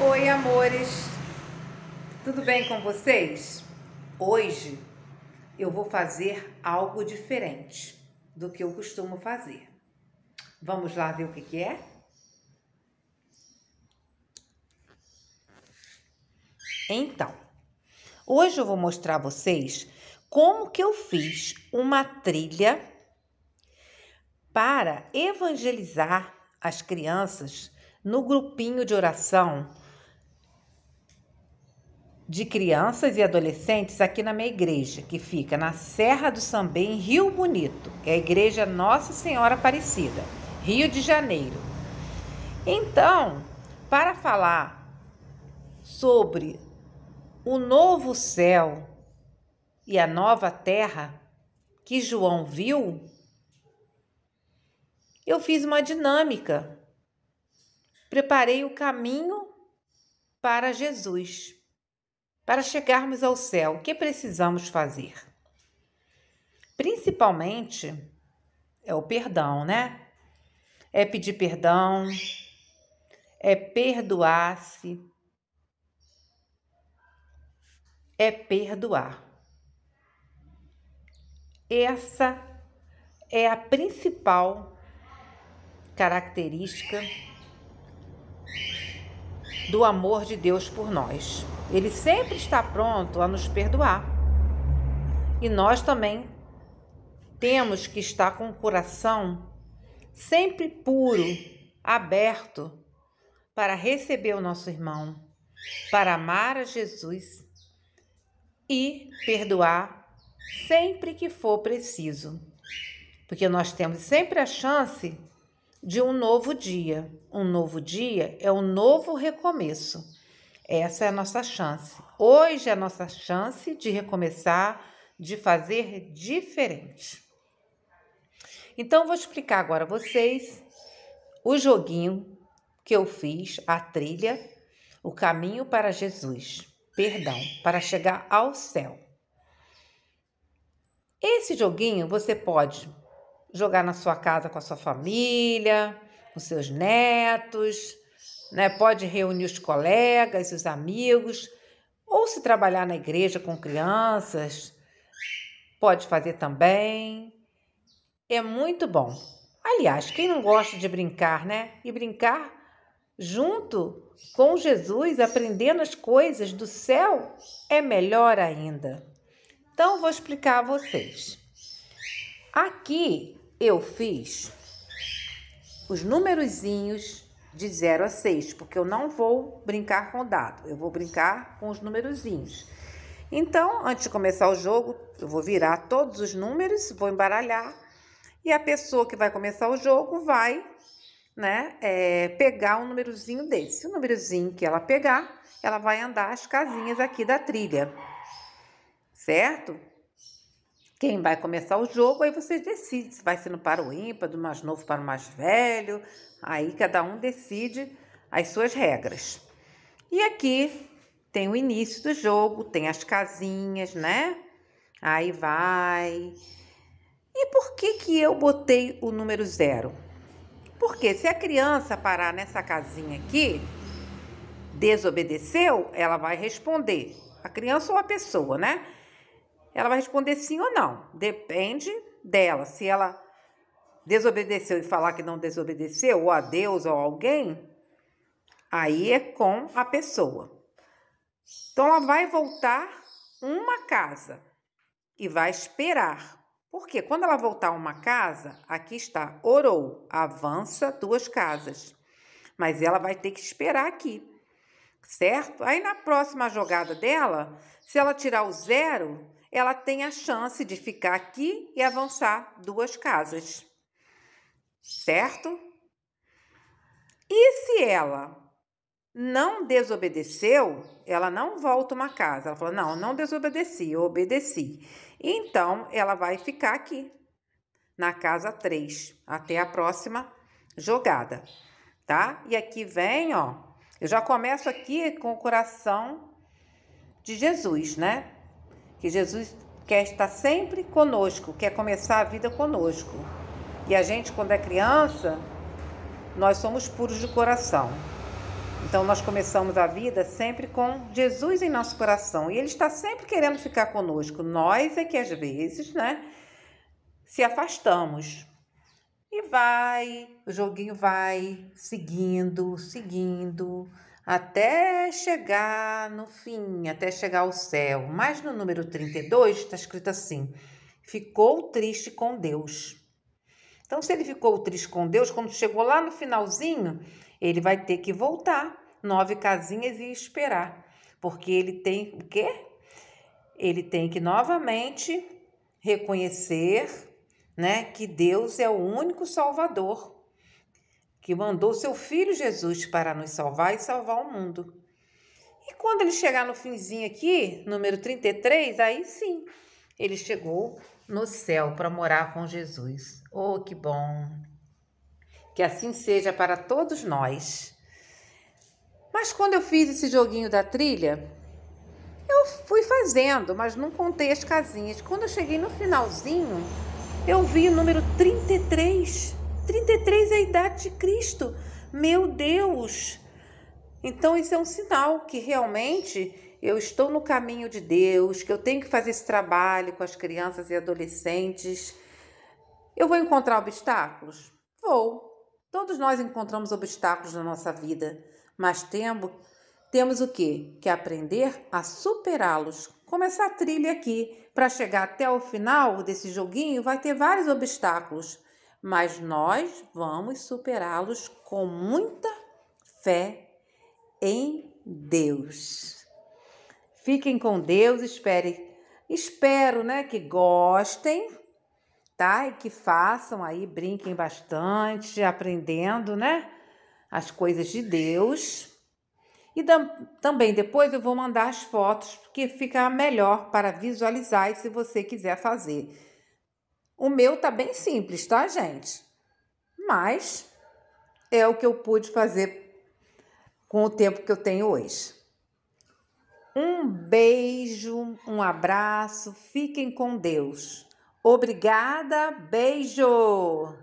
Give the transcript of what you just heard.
Oi, amores! Tudo bem com vocês? Hoje eu vou fazer algo diferente do que eu costumo fazer. Vamos lá ver o que, que é? Então, hoje eu vou mostrar a vocês como que eu fiz uma trilha para evangelizar as crianças no grupinho de oração de crianças e adolescentes aqui na minha igreja, que fica na Serra do Sambê, em Rio Bonito. É a igreja Nossa Senhora Aparecida, Rio de Janeiro. Então, para falar sobre o novo céu e a nova terra que João viu, eu fiz uma dinâmica. Preparei o caminho para Jesus. Para chegarmos ao céu, o que precisamos fazer? Principalmente é o perdão, né? É pedir perdão, é perdoar-se, é perdoar. Essa é a principal característica do amor de Deus por nós. Ele sempre está pronto a nos perdoar. E nós também temos que estar com o coração sempre puro, aberto para receber o nosso irmão, para amar a Jesus e perdoar sempre que for preciso. Porque nós temos sempre a chance de um novo dia. Um novo dia é um novo recomeço. Essa é a nossa chance. Hoje é a nossa chance de recomeçar, de fazer diferente. Então, vou explicar agora a vocês o joguinho que eu fiz, a trilha, o caminho para Jesus, perdão, para chegar ao céu. Esse joguinho você pode jogar na sua casa com a sua família, com seus netos né? Pode reunir os colegas, os amigos, ou se trabalhar na igreja com crianças, pode fazer também. É muito bom. Aliás, quem não gosta de brincar, né? E brincar junto com Jesus, aprendendo as coisas do céu, é melhor ainda. Então, vou explicar a vocês. Aqui eu fiz os númerozinhos de 0 a 6, porque eu não vou brincar com dado, eu vou brincar com os numerozinhos. Então, antes de começar o jogo, eu vou virar todos os números, vou embaralhar e a pessoa que vai começar o jogo vai né, é, pegar um númerozinho desse. O númerozinho que ela pegar, ela vai andar as casinhas aqui da trilha, certo? quem vai começar o jogo, aí você decide se vai sendo para o ímpar, do mais novo para o mais velho. Aí cada um decide as suas regras. E aqui tem o início do jogo, tem as casinhas, né? Aí vai. E por que que eu botei o número zero? Porque se a criança parar nessa casinha aqui, desobedeceu, ela vai responder. A criança ou a pessoa, né? Ela vai responder sim ou não. Depende dela. Se ela desobedeceu e falar que não desobedeceu, ou a Deus ou a alguém, aí é com a pessoa. Então ela vai voltar uma casa e vai esperar. Porque quando ela voltar uma casa, aqui está, orou, avança duas casas. Mas ela vai ter que esperar aqui, certo? Aí na próxima jogada dela, se ela tirar o zero, ela tem a chance de ficar aqui e avançar duas casas, certo? E se ela não desobedeceu, ela não volta uma casa. Ela fala: Não, não desobedeci, eu obedeci. Então ela vai ficar aqui, na casa 3, até a próxima jogada, tá? E aqui vem, ó, eu já começo aqui com o coração de Jesus, né? que Jesus quer estar sempre conosco, quer começar a vida conosco. E a gente, quando é criança, nós somos puros de coração. Então, nós começamos a vida sempre com Jesus em nosso coração. E Ele está sempre querendo ficar conosco. Nós é que, às vezes, né, se afastamos. E vai, o joguinho vai seguindo, seguindo até chegar no fim, até chegar ao céu. Mas no número 32 está escrito assim: ficou triste com Deus. Então, se ele ficou triste com Deus, quando chegou lá no finalzinho, ele vai ter que voltar nove casinhas e esperar, porque ele tem o quê? Ele tem que novamente reconhecer, né, que Deus é o único salvador que mandou seu filho Jesus para nos salvar e salvar o mundo. E quando ele chegar no finzinho aqui, número 33, aí sim, ele chegou no céu para morar com Jesus. Oh, que bom! Que assim seja para todos nós. Mas quando eu fiz esse joguinho da trilha, eu fui fazendo, mas não contei as casinhas. Quando eu cheguei no finalzinho, eu vi o número 33. 33 é a idade de Cristo. Meu Deus! Então, isso é um sinal que realmente eu estou no caminho de Deus, que eu tenho que fazer esse trabalho com as crianças e adolescentes. Eu vou encontrar obstáculos? Vou. Todos nós encontramos obstáculos na nossa vida, mas temos, temos o quê? Que aprender a superá-los. Como essa trilha aqui, para chegar até o final desse joguinho, vai ter vários obstáculos mas nós vamos superá-los com muita fé em Deus. Fiquem com Deus, espere, espero, né, que gostem, tá? E que façam aí, brinquem bastante, aprendendo, né, as coisas de Deus. E também depois eu vou mandar as fotos, porque fica melhor para visualizar e se você quiser fazer. O meu tá bem simples, tá, gente? Mas é o que eu pude fazer com o tempo que eu tenho hoje. Um beijo, um abraço, fiquem com Deus. Obrigada, beijo!